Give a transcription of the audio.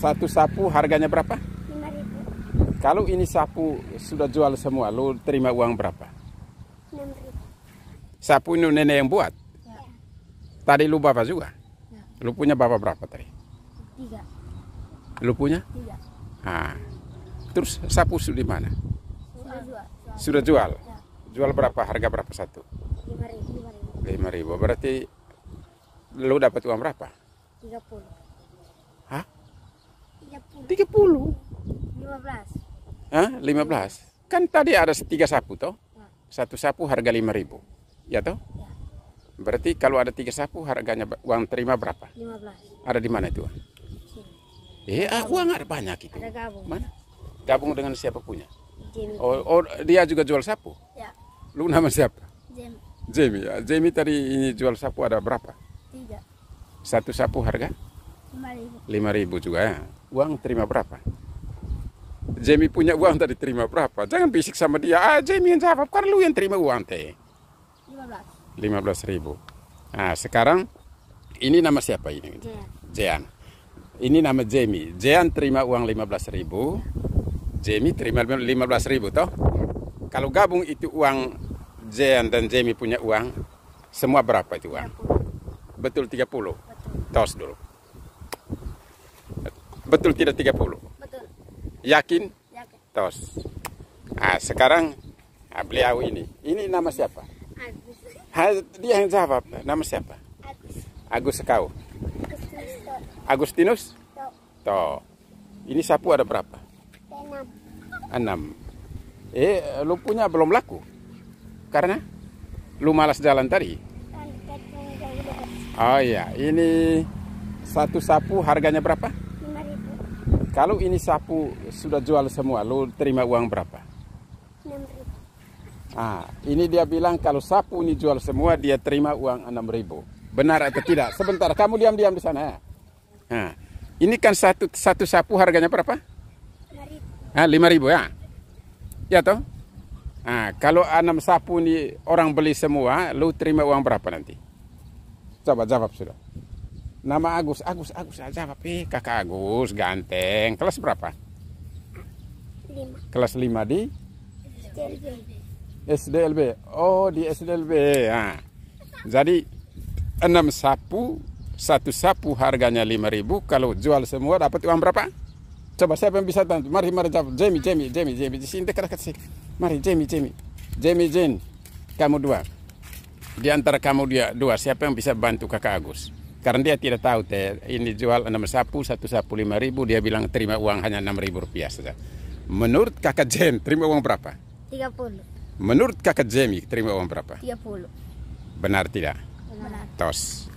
Satu sapu harganya berapa? 5000 Kalau ini sapu sudah jual semua, lo terima uang berapa? 6000 Sapu ini nenek yang buat? Ya. Tadi lu bapak juga? Ya. Lu punya bapak berapa tadi? Tiga. Lu punya? Tiga. Ah. Terus sapu sudah di mana? Sudah jual. Sudah jual? Ya. Jual berapa? Harga berapa satu? Lima ribu. Lima ribu. Berarti lu dapat uang berapa? 30 Hah? 15. Kan tadi ada tiga sapu toh. Satu sapu harga 5000. Ya toh? Ya. Berarti kalau ada tiga sapu harganya uang terima berapa? 15. Ada di mana itu? Eh, aku ah, uang ada banyak itu. Ada gabung. Mana? Gabung dengan siapa punya? Oh, oh, dia juga jual sapu? Ya. Lu nama siapa? Jamie. Jamie, ya. tadi ini jual sapu ada berapa? Tiga. Satu sapu harga? Lima ribu. Lima ribu juga ya. Uang terima berapa? Jamie punya uang tadi terima berapa? Jangan bisik sama dia. Ah, Jamie yang jawab. Kan lu yang terima uang teh. 15. 15 ribu. Nah, sekarang ini nama siapa ini? Jean. Jean. Ini nama Jamie. Jean terima uang 15 ribu. Jamie terima 15 ribu toh. Kalau gabung itu uang Jean dan Jamie punya uang, semua berapa itu uang? 30. Betul 30. Betul. Tos dulu. Betul tidak 30? Yakin? Yakin. Tos. Ah, sekarang ah, beliau ini. Ini nama siapa? Agus. Ha, ah, dia yang jawab. Nama siapa? Agus. Agus kau? Agustinus? Agustinus? Toh. Ini sapu ada berapa? Enam. Enam. Eh, lu punya belum laku? Karena? Lu malas jalan tadi? Kan, kan, kan, oh iya, ini satu sapu harganya berapa? Kalau ini sapu sudah jual semua, lo terima uang berapa? 6.000. Ah, ini dia bilang kalau sapu ini jual semua dia terima uang ribu, Benar atau tidak? Sebentar, kamu diam-diam di sana. Nah, ini kan satu satu sapu harganya berapa? 5.000. Ah, 5.000 ya. Ya toh? Nah, kalau enam sapu ini orang beli semua, lu terima uang berapa nanti? Coba jawab sudah. Nama Agus, Agus, Agus aja papi. Kakak Agus, ganteng. Kelas berapa? Lima. Kelas 5 di? SDLB. SDLB. Oh, di SDLB. Ha. Ya. Jadi enam sapu, satu sapu harganya lima ribu Kalau jual semua dapat uang berapa? Coba siapa yang bisa bantu? Mari, mari jawab. Jamie, Jamie, Jamie, Jamie. Di sini dekat dekat sini. Mari, Jamie, Jamie. Jamie, Jane. Kamu dua. Di antara kamu dia dua, siapa yang bisa bantu kakak Agus? karena dia tidak tahu teh ini jual enam sapu satu sapu lima ribu dia bilang terima uang hanya enam ribu rupiah saja menurut kakak Jen terima uang berapa Tiga puluh. menurut kakak Jemi terima uang berapa Tiga puluh. benar tidak benar tos